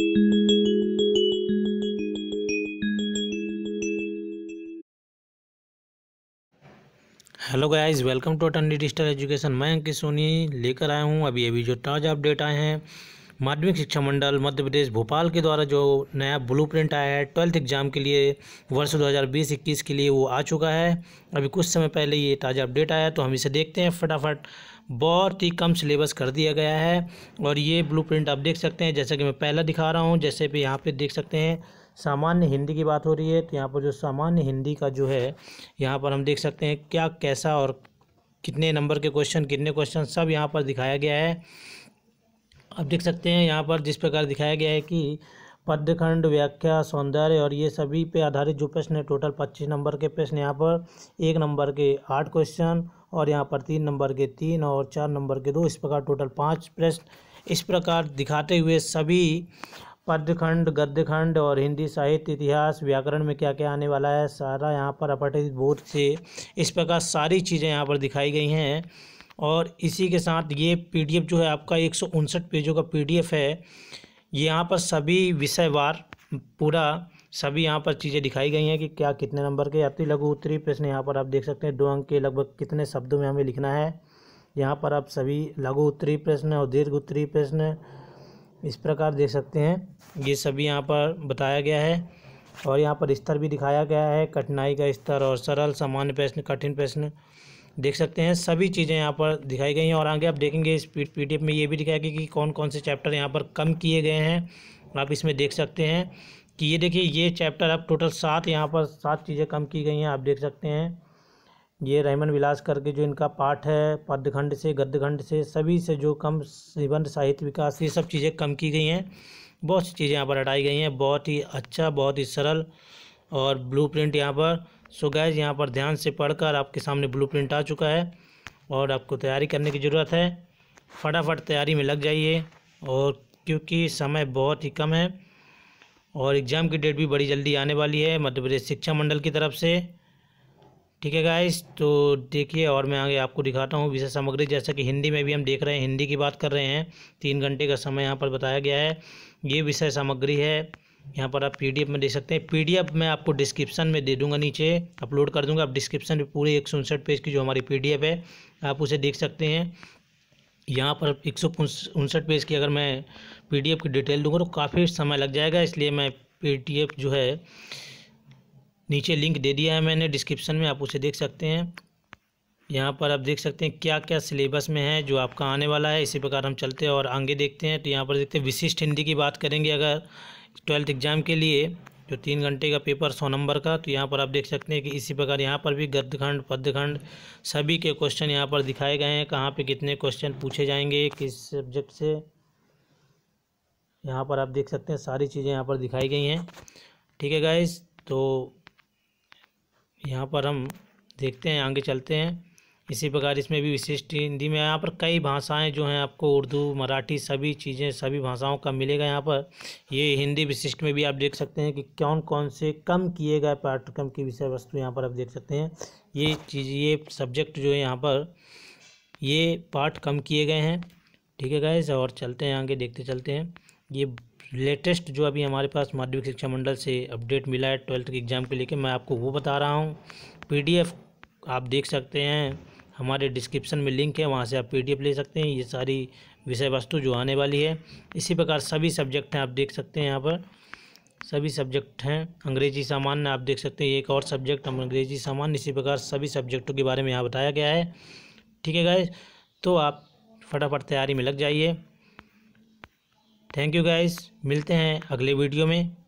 hello guys welcome to अटन digital education मैं अंकित सोनी लेकर आया हूं अभी अभी जो ताज़ा अपडेट आए हैं माध्यमिक शिक्षा मंडल मध्य प्रदेश भोपाल के द्वारा जो नया ब्लूप्रिंट आया है ट्वेल्थ एग्ज़ाम के लिए वर्ष 2020-21 के लिए वो आ चुका है अभी कुछ समय पहले ये ताज़ा अपडेट आया तो हम इसे देखते हैं फटाफट बहुत ही कम सिलेबस कर दिया गया है और ये ब्लूप्रिंट आप देख सकते हैं जैसा कि मैं पहला दिखा रहा हूँ जैसे भी यहाँ पे देख सकते हैं सामान्य हिंदी की बात हो रही है तो यहाँ पर जो सामान्य हिंदी का जो है यहाँ पर हम देख सकते हैं क्या कैसा और कितने नंबर के क्वेश्चन कितने क्वेश्चन सब यहाँ पर दिखाया गया है आप देख सकते हैं यहाँ पर जिस प्रकार दिखाया गया है कि पद्यखंड व्याख्या सौंदर्य और ये सभी पे आधारित जो प्रश्न है टोटल पच्चीस नंबर के प्रश्न यहाँ पर एक नंबर के आठ क्वेश्चन और यहाँ पर तीन नंबर के तीन और चार नंबर के दो इस प्रकार टोटल पाँच प्रश्न इस प्रकार दिखाते हुए सभी पद्यखंड गद्यखंड और हिंदी साहित्य इतिहास व्याकरण में क्या क्या आने वाला है सारा यहाँ पर अपटित बोध से इस प्रकार सारी चीज़ें यहाँ पर दिखाई गई हैं और इसी के साथ ये पीडीएफ जो है आपका एक पेजों का पीडीएफ है यहाँ पर सभी विषयवार पूरा सभी यहाँ पर चीज़ें दिखाई गई हैं कि क्या कितने नंबर के अति लघु उत्तरी प्रश्न यहाँ पर आप देख सकते हैं दो अंक के लगभग कितने शब्दों में हमें लिखना है यहाँ पर आप सभी लघु उत्तरी प्रश्न और दीर्घ उत्तरी प्रश्न इस प्रकार देख सकते हैं ये सभी यहाँ पर बताया गया है और यहाँ पर स्तर भी दिखाया गया है कठिनाई का स्तर और सरल सामान्य प्रश्न कठिन प्रश्न देख सकते हैं सभी चीज़ें यहाँ पर दिखाई गई हैं और आगे आप देखेंगे इस पी पीडीएफ में ये भी दिखाया गया कि कौन कौन से चैप्टर यहाँ पर कम किए गए हैं आप इसमें देख सकते हैं कि ये देखिए ये चैप्टर अब टोटल सात यहाँ पर सात चीज़ें कम की गई हैं आप देख सकते हैं ये रहमन विलास करके जो इनका पाठ है पद्यखंड से गद्यखंड से सभी से जो कम निबंध साहित्य विकास ये सब चीज़ें कम की गई हैं बहुत सी चीज़ें यहाँ पर हटाई गई हैं बहुत ही अच्छा बहुत ही सरल और ब्लू प्रिंट यहाँ पर सो गैज यहाँ पर ध्यान से पढ़कर आपके सामने ब्लू प्रिंट आ चुका है और आपको तैयारी करने की ज़रूरत है फटाफट तैयारी में लग जाइए और क्योंकि समय बहुत ही कम है और एग्ज़ाम की डेट भी बड़ी जल्दी आने वाली है मध्य प्रदेश शिक्षा मंडल की तरफ से ठीक है गाइस तो देखिए और मैं आगे आपको दिखाता हूँ विषय सामग्री जैसा कि हिंदी में भी हम देख रहे हैं हिंदी की बात कर रहे हैं तीन घंटे का समय यहाँ पर बताया गया है ये विषय सामग्री है यहाँ पर आप पीडीएफ में देख सकते हैं पीडीएफ मैं आपको डिस्क्रिप्शन में दे दूंगा नीचे अपलोड कर दूंगा आप डिस्क्रिप्शन में पूरे एक पेज की जो हमारी पीडीएफ है आप उसे देख सकते हैं यहाँ पर एक सौ उनसठ पेज की अगर मैं पीडीएफ की डिटेल दूंगा तो काफ़ी समय लग जाएगा इसलिए मैं पीडीएफ जो है नीचे लिंक दे दिया है मैंने डिस्क्रिप्शन में आप उसे देख सकते हैं यहाँ पर आप देख सकते हैं क्या क्या सिलेबस में है जो आपका आने वाला है इसी प्रकार हम चलते हैं और आगे देखते हैं तो यहाँ पर देखते हैं विशिष्ट हिंदी की बात करेंगे अगर ट्वेल्थ एग्ज़ाम के लिए जो तीन घंटे का पेपर सौ नंबर का तो यहाँ पर आप देख सकते हैं कि इसी प्रकार यहाँ पर भी गद्यखंड पद्यखंड सभी के क्वेश्चन यहाँ पर दिखाए गए हैं कहाँ पे कितने क्वेश्चन पूछे जाएंगे किस सब्जेक्ट से यहाँ पर आप देख सकते हैं सारी चीज़ें यहाँ पर दिखाई गई हैं ठीक है गाइज तो यहाँ पर हम देखते हैं आगे चलते हैं इसी प्रकार इसमें भी विशिष्ट हिंदी में यहाँ पर कई भाषाएं जो हैं आपको उर्दू मराठी सभी चीज़ें सभी भाषाओं का मिलेगा यहाँ पर ये हिंदी विशिष्ट में भी आप देख सकते हैं कि कौन कौन से कम किए गए पाठ्यक्रम की विषय वस्तु यहाँ पर आप देख सकते हैं ये चीज़ ये सब्जेक्ट जो है यहाँ पर ये पाठ कम किए गए हैं ठीक है गए और चलते हैं आगे देखते चलते हैं ये लेटेस्ट जो अभी हमारे पास माध्यमिक शिक्षा मंडल से अपडेट मिला है ट्वेल्थ के एग्ज़ाम के लेके मैं आपको वो बता रहा हूँ पीडीएफ आप देख सकते हैं हमारे डिस्क्रिप्शन में लिंक है वहाँ से आप पीडीएफ ले सकते हैं ये सारी विषय वस्तु जो आने वाली है इसी प्रकार सभी सब्जेक्ट हैं आप देख सकते हैं यहाँ पर सभी सब्जेक्ट हैं अंग्रेजी सामान्य आप देख सकते हैं एक और सब्जेक्ट हम अंग्रेजी सामान्य इसी प्रकार सभी सब्जेक्टों के बारे में यहाँ बताया गया है ठीक है गाइज तो आप फटाफट तैयारी में लग जाइए थैंक यू गाइस मिलते हैं अगले वीडियो में